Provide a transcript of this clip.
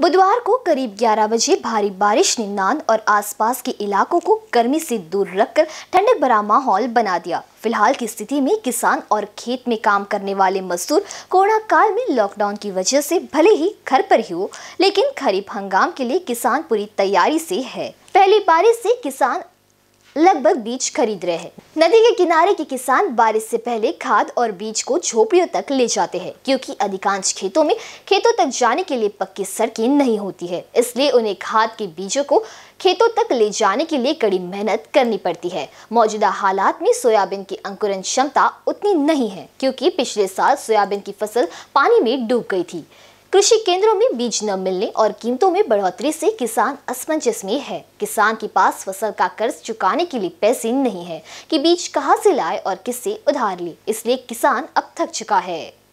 बुधवार को करीब 11 बजे भारी बारिश ने नांद और आसपास के इलाकों को गर्मी से दूर रखकर ठंडक भरा माहौल बना दिया फिलहाल की स्थिति में किसान और खेत में काम करने वाले मजदूर कोरोना काल में लॉकडाउन की वजह से भले ही घर पर ही हो लेकिन खरीफ हंगाम के लिए किसान पूरी तैयारी से है पहली बारिश से किसान लगभग बीज खरीद रहे हैं नदी के किनारे के किसान बारिश से पहले खाद और बीज को झोपड़ियों तक ले जाते हैं क्योंकि अधिकांश खेतों में खेतों तक जाने के लिए पक्की सड़कें नहीं होती है इसलिए उन्हें खाद के बीजों को खेतों तक ले जाने के लिए कड़ी मेहनत करनी पड़ती है मौजूदा हालात में सोयाबीन की अंकुरन क्षमता उतनी नहीं है क्योंकि पिछले साल सोयाबीन की फसल पानी में डूब गई थी कृषि केंद्रों में बीज न मिलने और कीमतों में बढ़ोतरी से किसान असमंजस में है किसान के पास फसल का कर्ज चुकाने के लिए पैसे नहीं है कि बीज कहाँ से लाए और किससे उधार ले इसलिए किसान अब थक चुका है